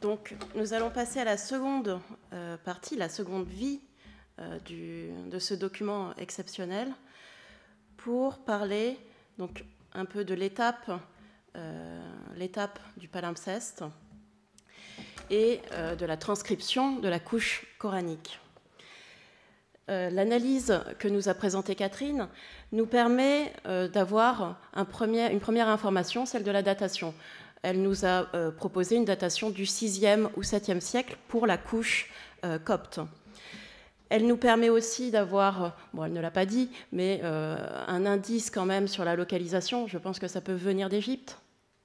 Donc, nous allons passer à la seconde euh, partie, la seconde vie euh, de ce document exceptionnel, pour parler donc un peu de l'étape, euh, l'étape du palimpseste et de la transcription de la couche coranique. L'analyse que nous a présentée Catherine nous permet d'avoir une première information, celle de la datation. Elle nous a euh, proposé une datation du 6e ou 7e siècle pour la couche euh, copte. Elle nous permet aussi d'avoir, euh, bon, elle ne l'a pas dit, mais un indice quand même sur la localisation. Je pense que ça peut venir d'Égypte.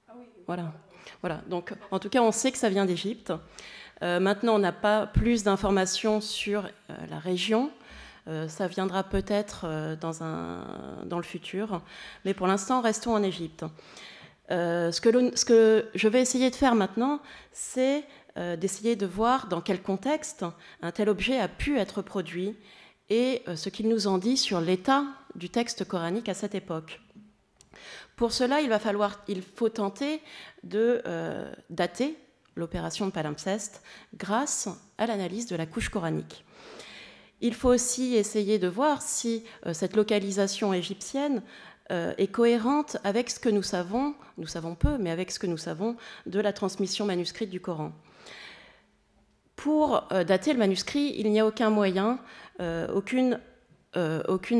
Ah voilà. Voilà. Donc, en tout cas, on sait que ça vient d'Égypte. maintenant, on n'a pas plus d'informations sur la région. ça viendra peut-être dans le futur. Mais pour l'instant, restons en Égypte. Euh, ce, que je vais essayer de faire maintenant, c'est euh, d'essayer de voir dans quel contexte un tel objet a pu être produit et euh, ce qu'il nous en dit sur l'état du texte coranique à cette époque. Pour cela, il va falloir, il faut tenter de dater l'opération de palimpseste grâce à l'analyse de la couche coranique. Il faut aussi essayer de voir si cette localisation égyptienne euh, est cohérente avec ce que nous savons, nous savons peu, mais avec ce que nous savons de la transmission manuscrite du Coran. Pour euh, dater le manuscrit, il n'y a aucun moyen, euh, aucune,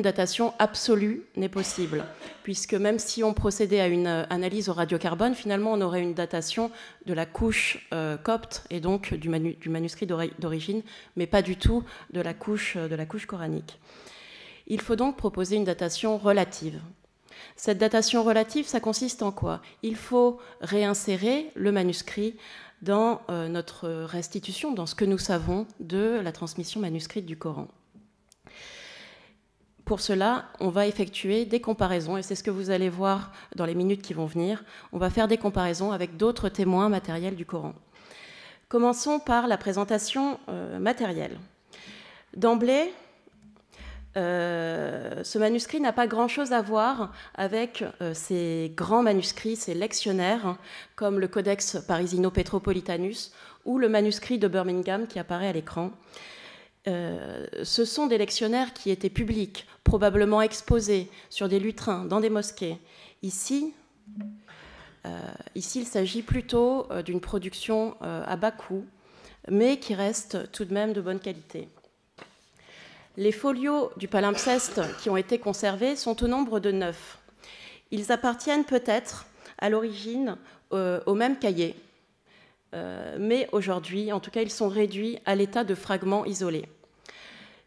datation absolue n'est possible, puisque même si on procédait à une analyse au radiocarbone, finalement on aurait une datation de la couche copte et donc du, manuscrit d'origine, mais pas du tout de la couche, de la couche coranique. Il faut donc proposer une datation relative, cette datation relative, ça consiste en quoi Il faut réinsérer le manuscrit dans euh, notre restitution, dans ce que nous savons de la transmission manuscrite du Coran. Pour cela, on va effectuer des comparaisons, et c'est ce que vous allez voir dans les minutes qui vont venir. On va faire des comparaisons avec d'autres témoins matériels du Coran. Commençons par la présentation euh, matérielle. D'emblée, euh, ce manuscrit n'a pas grand-chose à voir avec euh, ces grands manuscrits, ces lectionnaires, comme le Codex Parisino-Petropolitanus ou le manuscrit de Birmingham qui apparaît à l'écran. Euh, ce sont des lectionnaires qui étaient publics, probablement exposés sur des lutrins, dans des mosquées. Ici, ici il s'agit plutôt d'une production à bas coût, mais qui reste tout de même de bonne qualité. Les folios du palimpseste qui ont été conservés sont au nombre de neuf. Ils appartiennent peut-être à l'origine euh, au même cahier, euh, mais aujourd'hui, en tout cas, ils sont réduits à l'état de fragments isolés.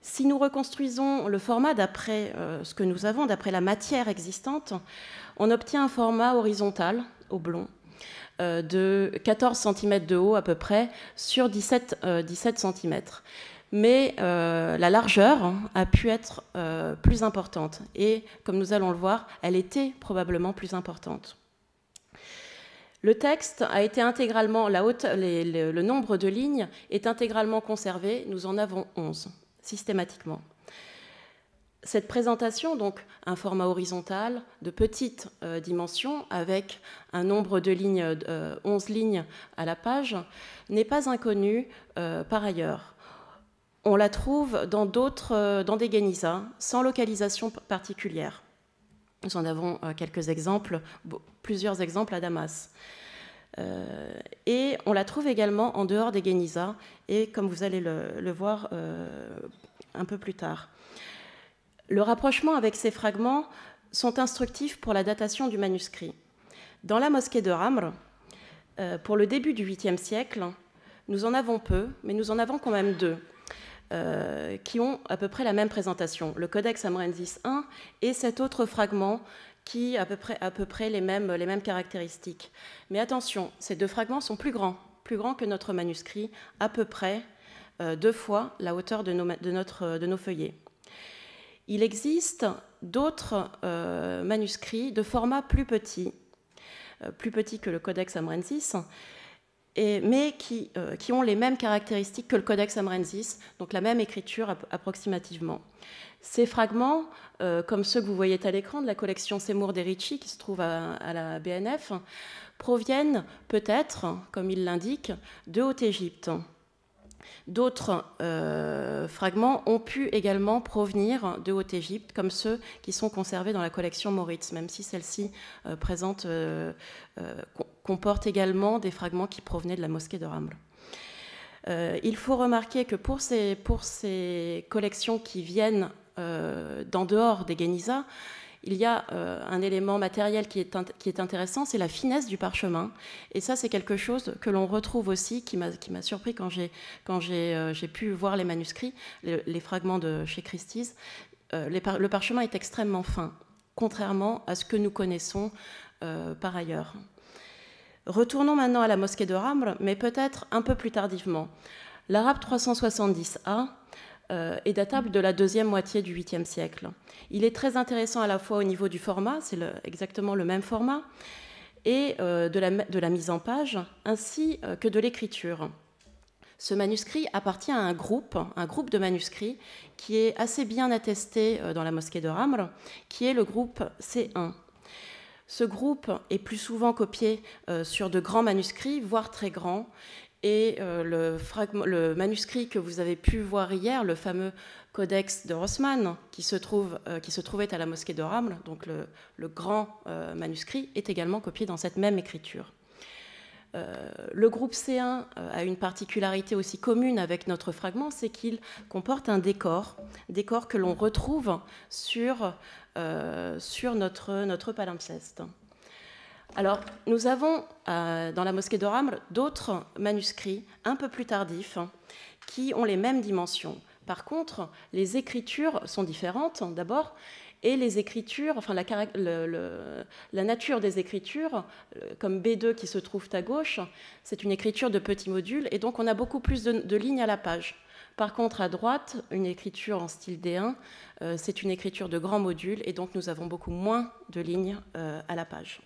Si nous reconstruisons le format d'après euh, ce que nous avons, d'après la matière existante, on obtient un format horizontal, oblong, de 14 cm de haut à peu près, sur 17 cm mais euh, la largeur hein, a pu être euh, plus importante. Et comme nous allons le voir, elle était probablement plus importante. Le texte a été intégralement, la le nombre de lignes est intégralement conservé, nous en avons 11, systématiquement. Cette présentation, donc un format horizontal de petite euh, dimension avec un nombre de lignes, 11 lignes à la page, n'est pas inconnue par ailleurs. On la trouve dans d'autres, euh, dans des ghanisas, sans localisation particulière. Nous en avons euh, quelques exemples, plusieurs exemples à Damas. Euh, et on la trouve également en dehors des ghanisas, et comme vous allez le, voir un peu plus tard. Le rapprochement avec ces fragments sont instructifs pour la datation du manuscrit. Dans la mosquée de Ramr, pour le début du 8e siècle, nous en avons peu, mais nous en avons quand même deux. Euh, qui ont à peu près la même présentation, le Codex Amrensis 1 et cet autre fragment qui a à peu près, les, mêmes, caractéristiques. Mais attention, ces deux fragments sont plus grands, plus grands que notre manuscrit, à peu près euh, deux fois la hauteur de nos, feuillets. Il existe d'autres euh, manuscrits de format plus petit, plus petit que le Codex Amrensis, mais qui, euh, qui, ont les mêmes caractéristiques que le Codex Amrensis, donc la même écriture approximativement. Ces fragments, euh, comme ceux que vous voyez à l'écran de la collection Seymour des Ricci, qui se trouve à, la BNF, proviennent peut-être, comme il l'indique, de Haute-Égypte. D'autres euh, fragments ont pu également provenir de Haute-Égypte, comme ceux qui sont conservés dans la collection Moritz, même si celle-ci présente, comporte également des fragments qui provenaient de la mosquée de Ramr. Euh, il faut remarquer que pour ces, pour ces collections qui viennent euh, d'en dehors des Geniza, il y a euh, un élément matériel qui est, qui est intéressant, c'est la finesse du parchemin. Et ça, c'est quelque chose que l'on retrouve aussi, qui m'a surpris quand j'ai pu voir les manuscrits, les, fragments de chez Christie's. le parchemin est extrêmement fin, contrairement à ce que nous connaissons par ailleurs. Retournons maintenant à la mosquée de Ramr, mais peut-être un peu plus tardivement. L'arabe 370a euh, est datable de la deuxième moitié du 8e siècle. Il est très intéressant à la fois au niveau du format, c'est exactement le même format, et euh, de, la, mise en page, ainsi euh, que de l'écriture. Ce manuscrit appartient à un groupe, un groupe de manuscrits qui est assez bien attesté dans la mosquée de Ramr, qui est le groupe C1. Ce groupe est plus souvent copié euh, sur de grands manuscrits, voire très grands, et euh, le, manuscrit que vous avez pu voir hier, le fameux codex de Rossmann, euh, qui se, trouvait à la mosquée de Ramle, donc le, grand manuscrit, est également copié dans cette même écriture. Euh, le groupe C1 euh, a une particularité aussi commune avec notre fragment, c'est qu'il comporte un décor, décor que l'on retrouve sur, euh, sur notre, notre palimpseste. Alors, nous avons dans la mosquée de d'autres manuscrits un peu plus tardifs hein, qui ont les mêmes dimensions. Par contre, les écritures sont différentes. D'abord, et les écritures, enfin la, nature des écritures, euh, comme B2 qui se trouve à gauche, c'est une écriture de petits modules, et donc on a beaucoup plus de, lignes à la page. Par contre, à droite, une écriture en style D1, euh, c'est une écriture de grands modules, et donc nous avons beaucoup moins de lignes euh, à la page.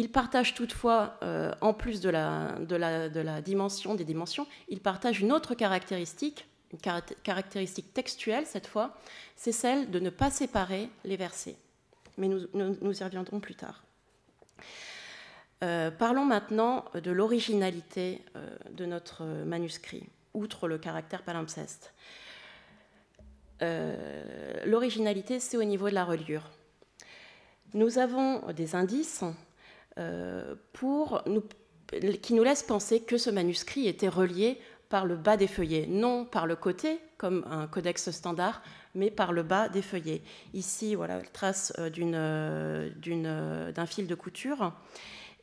Il partage toutefois, en plus de la, dimension, des dimensions, il partage une autre caractéristique une caractéristique textuelle cette fois, c'est celle de ne pas séparer les versets. Mais nous, y reviendrons plus tard. Euh, parlons maintenant de l'originalité euh, de notre manuscrit, outre le caractère palimpseste. Euh, l'originalité, c'est au niveau de la reliure. Nous avons des indices qui nous laissent penser que ce manuscrit était relié par le bas des feuillets, non par le côté, comme un codex standard, mais par le bas des feuillets. Ici, voilà, trace euh, euh, euh, d'un fil de couture.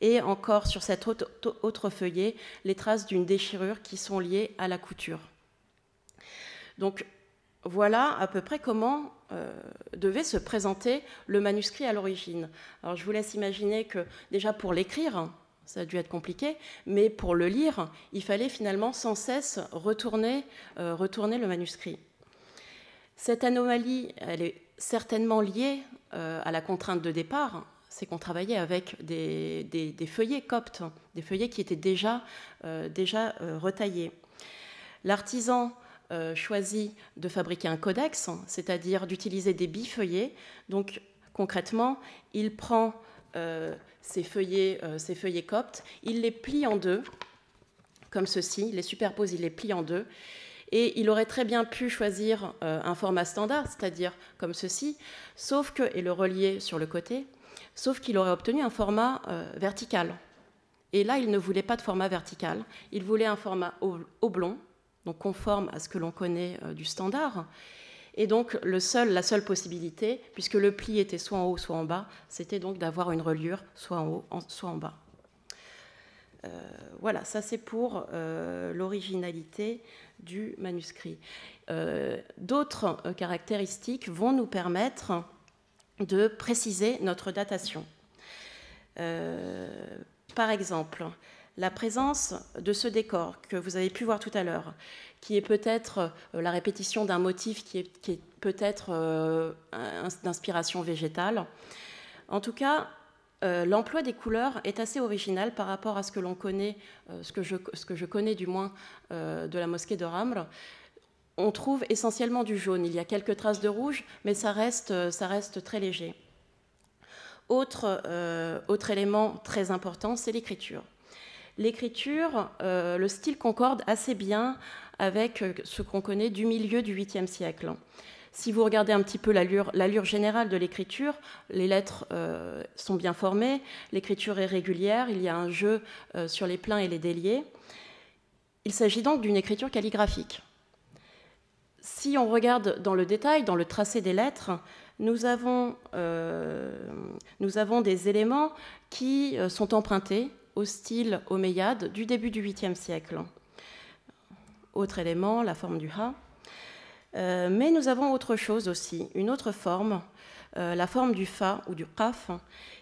Et encore sur cet autre, feuillet, les traces d'une déchirure qui sont liées à la couture. Donc voilà à peu près comment devait se présenter le manuscrit à l'origine. Alors je vous laisse imaginer que déjà pour l'écrire, ça a dû être compliqué, mais pour le lire, il fallait finalement sans cesse retourner, euh, le manuscrit. Cette anomalie, elle est certainement liée euh, à la contrainte de départ, c'est qu'on travaillait avec des, feuillets coptes, des feuillets qui étaient déjà, euh, déjà retaillés. L'artisan choisit de fabriquer un codex, c'est-à-dire d'utiliser des bifeuillets. Donc concrètement, il prend euh, ces feuillets, coptes, il les plie en deux, comme ceci, il les superpose, il les plie en deux, et il aurait très bien pu choisir euh, un format standard, c'est-à-dire comme ceci, sauf que, et le relier sur le côté, sauf qu'il aurait obtenu un format euh, vertical. Et là, il ne voulait pas de format vertical, il voulait un format oblong, donc conforme à ce que l'on connaît du standard, et donc, la seule possibilité, puisque le pli était soit en haut, soit en bas, c'était donc d'avoir une reliure soit en haut, soit en bas. Euh, voilà, ça c'est pour euh, l'originalité du manuscrit. Euh, d'autres caractéristiques vont nous permettre de préciser notre datation. par exemple, la présence de ce décor que vous avez pu voir tout à l'heure, qui est peut-être euh, la répétition d'un motif qui est, peut-être euh, d'inspiration végétale. En tout cas, euh, l'emploi des couleurs est assez original par rapport à ce que l'on connaît, ce, que je, connais du moins de la mosquée de Ramr. On trouve essentiellement du jaune. Il y a quelques traces de rouge, mais ça reste, très léger. autre élément très important, c'est l'écriture l'écriture, euh, le style concorde assez bien avec euh, ce qu'on connaît du milieu du 8e siècle. Si vous regardez un petit peu l'allure générale de l'écriture, les lettres euh, sont bien formées, l'écriture est régulière, il y a un jeu sur les pleins et les déliés. Il s'agit donc d'une écriture calligraphique. Si on regarde dans le détail, dans le tracé des lettres, nous avons des éléments qui sont empruntés au style omeyyade du début du 8e siècle. Autre élément, la forme du ha. Euh, mais nous avons autre chose aussi, une autre forme, euh, la forme du fa ou du qaf,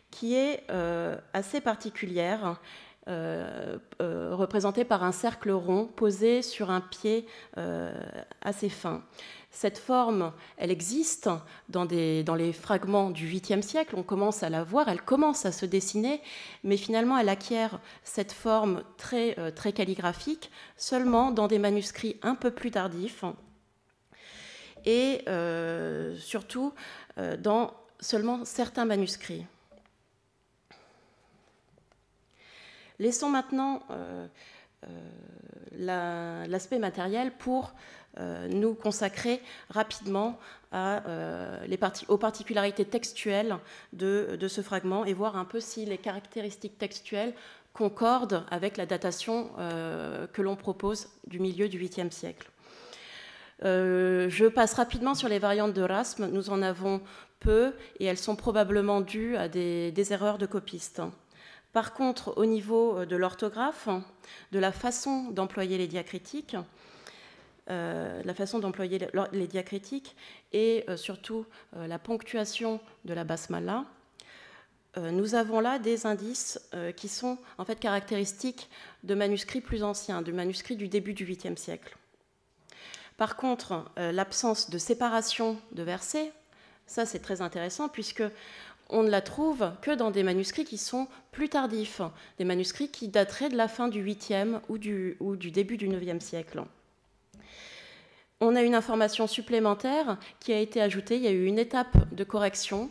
qui est euh, assez particulière euh, euh, représentée par un cercle rond posé sur un pied euh, assez fin. Cette forme, elle existe dans, les fragments du 8e siècle, on commence à la voir, elle commence à se dessiner, mais finalement elle acquiert cette forme très, très calligraphique seulement dans des manuscrits un peu plus tardifs et surtout dans seulement certains manuscrits. Laissons maintenant euh, euh, l'aspect matériel pour euh, nous consacrer rapidement aux particularités textuelles de, ce fragment et voir un peu si les caractéristiques textuelles concordent avec la datation que l'on propose du milieu du 8e siècle. je passe rapidement sur les variantes de Rasme. Nous en avons peu et elles sont probablement dues à des, des erreurs de copistes. Par contre, au niveau euh, de l'orthographe, de la façon d'employer les diacritiques, euh, la façon d'employer les diacritiques et euh, surtout la ponctuation de la basmala, nous avons là des indices qui sont en fait caractéristiques de manuscrits plus anciens, de manuscrits du début du 8e siècle. Par contre, l'absence de séparation de versets, ça c'est très intéressant puisque on ne la trouve que dans des manuscrits qui sont plus tardifs, des manuscrits qui dateraient de la fin du 8e ou du, début du 9e siècle. On a une information supplémentaire qui a été ajoutée, il y a eu une étape de correction.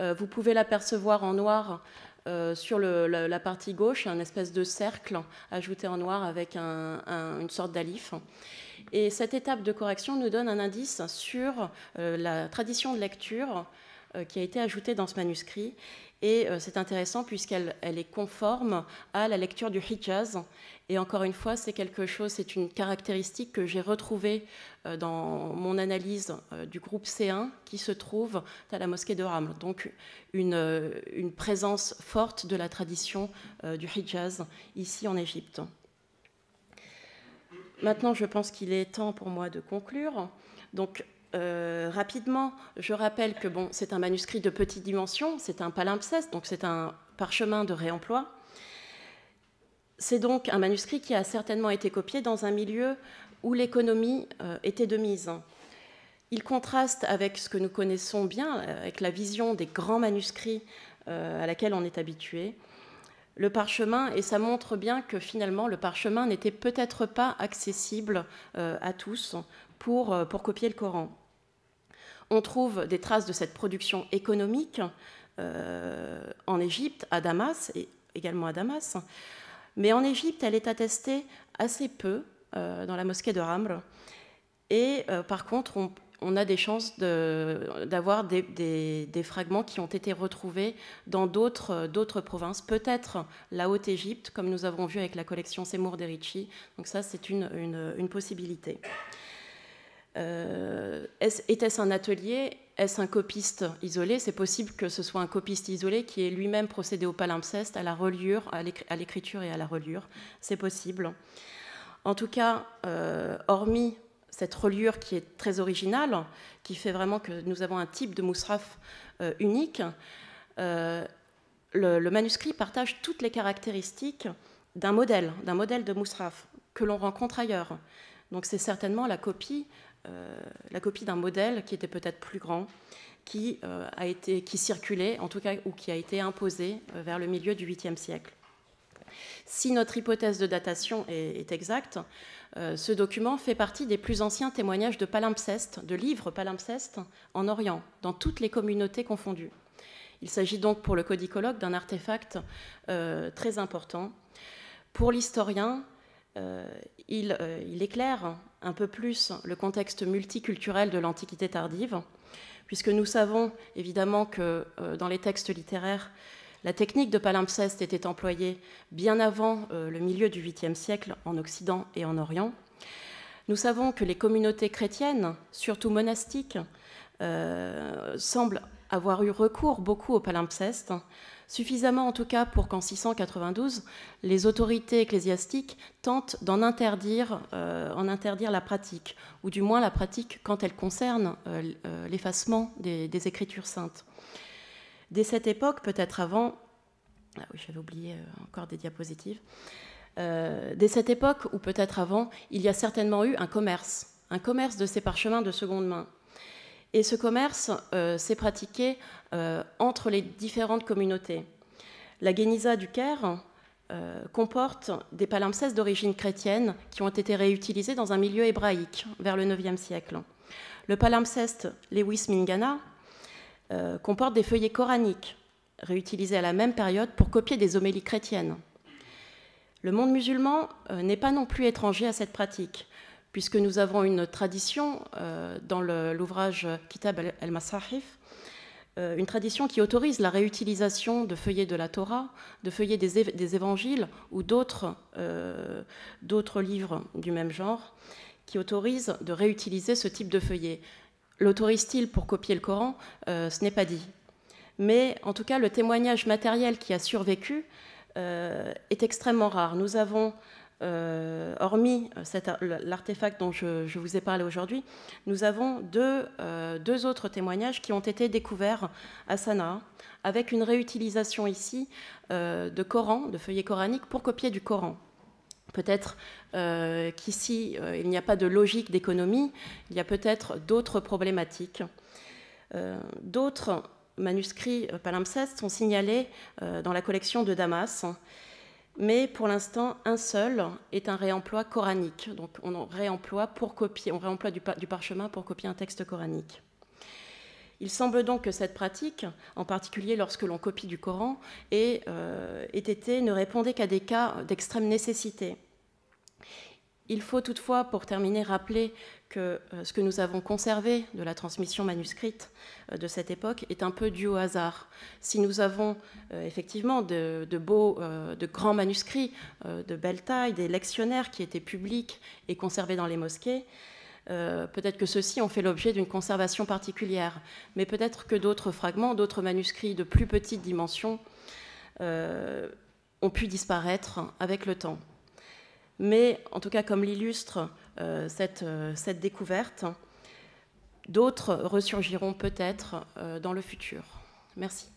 Euh, vous pouvez l'apercevoir en noir euh, sur la, partie gauche, un espèce de cercle ajouté en noir avec une sorte d'alif. Et cette étape de correction nous donne un indice sur euh, la tradition de lecture euh, qui a été ajoutée dans ce manuscrit. Et euh, c'est intéressant puisqu'elle elle est conforme à la lecture du Hijaz. Et encore une fois, c'est quelque chose, c'est une caractéristique que j'ai retrouvée euh, dans mon analyse du groupe C1 qui se trouve à la mosquée de Raml. Donc une, une présence forte de la tradition du Hijaz ici en Égypte. Maintenant, je pense qu'il est temps pour moi de conclure. Donc, euh, rapidement, je rappelle que bon, c'est un manuscrit de petite dimension, c'est un palimpseste, donc c'est un parchemin de réemploi. C'est donc un manuscrit qui a certainement été copié dans un milieu où l'économie euh, était de mise. Il contraste avec ce que nous connaissons bien, avec la vision des grands manuscrits euh, à laquelle on est habitué, le parchemin, et ça montre bien que finalement le parchemin n'était peut-être pas accessible à tous euh, pour, copier le Coran. On trouve des traces de cette production économique euh, en Égypte, à Damas, et également à Damas. Mais en Égypte, elle est attestée assez peu euh, dans la mosquée de Ramr. Et par contre, on, a des chances d'avoir des, fragments qui ont été retrouvés dans d'autres provinces, peut-être la Haute-Égypte, comme nous avons vu avec la collection Seymour d'Erichi, Donc ça, c'est une possibilité. Euh, était-ce un atelier Est-ce un copiste isolé C'est possible que ce soit un copiste isolé qui ait lui-même procédé au palimpseste, à la reliure, à l'écriture et à la reliure. C'est possible. En tout cas, euh, hormis cette reliure qui est très originale, qui fait vraiment que nous avons un type de mousraf euh, unique, le, manuscrit partage toutes les caractéristiques d'un modèle, d'un modèle de mousraf que l'on rencontre ailleurs. Donc c'est certainement la copie euh, la copie d'un modèle qui était peut-être plus grand, qui, euh, a été, qui circulait, en tout cas, ou qui a été imposé euh, vers le milieu du 8e siècle. Si notre hypothèse de datation est, exacte, ce document fait partie des plus anciens témoignages de palimpsestes, de livres palimpsestes en Orient, dans toutes les communautés confondues. Il s'agit donc pour le codicologue d'un artefact très important. Pour l'historien, il, il, éclaire un peu plus le contexte multiculturel de l'Antiquité tardive, puisque nous savons évidemment que euh, dans les textes littéraires, la technique de palimpseste était employée bien avant euh, le milieu du 8 siècle en Occident et en Orient. Nous savons que les communautés chrétiennes, surtout monastiques, euh, semble avoir eu recours beaucoup au palimpseste, suffisamment en tout cas pour qu'en 692, les autorités ecclésiastiques tentent d'en interdire, euh, en interdire la pratique, ou du moins la pratique quand elle concerne euh, l'effacement des, Écritures saintes. Dès cette époque, peut-être avant, ah oui, j'avais oublié encore des diapositives, dès cette époque, ou peut-être avant, il y a certainement eu un commerce, un commerce de ces parchemins de seconde main, et ce commerce euh, s'est pratiqué euh, entre les différentes communautés. La guénisa du Caire euh, comporte des palimpsestes d'origine chrétienne qui ont été réutilisés dans un milieu hébraïque vers le IXe siècle. Le palimpseste Lewis Mingana comporte des feuillets coraniques réutilisés à la même période pour copier des homélies chrétiennes. Le monde musulman n'est pas non plus étranger à cette pratique puisque nous avons une tradition euh, dans l'ouvrage Kitab al-Masahif, euh, une tradition qui autorise la réutilisation de feuillets de la Torah, de feuillets des, évangiles ou euh, d'autres livres du même genre, qui autorise de réutiliser ce type de feuillet. L'autorise-t-il pour copier le Coran Ce n'est pas dit. Mais en tout cas, le témoignage matériel qui a survécu est extrêmement rare. Nous avons euh, hormis euh, l'artefact dont je, vous ai parlé aujourd'hui, nous avons euh, deux, autres témoignages qui ont été découverts à Sanaa, avec une réutilisation ici de Coran, de feuillets coraniques, pour copier du Coran. Peut-être qu'ici, il n'y a pas de logique d'économie, il y a peut-être d'autres problématiques. d'autres manuscrits palimpsestes sont signalés dans la collection de Damas mais pour l'instant, un seul est un réemploi coranique. Donc on réemploie, pour copier, on réemploie du, parchemin pour copier un texte coranique. Il semble donc que cette pratique, en particulier lorsque l'on copie du Coran, euh, ne répondait qu'à des cas d'extrême nécessité. Il faut toutefois, pour terminer, rappeler que euh, ce que nous avons conservé de la transmission manuscrite euh, de cette époque est un peu dû au hasard. Si nous avons euh, effectivement de, beaux, de grands manuscrits de belle taille, des lectionnaires qui étaient publics et conservés dans les mosquées, peut-être que ceux-ci ont fait l'objet d'une conservation particulière, mais peut-être que d'autres fragments, d'autres manuscrits de plus petite dimension ont pu disparaître avec le temps. Mais en tout cas, comme l'illustre euh, euh, cette, découverte. D'autres ressurgiront peut-être euh, dans le futur. Merci.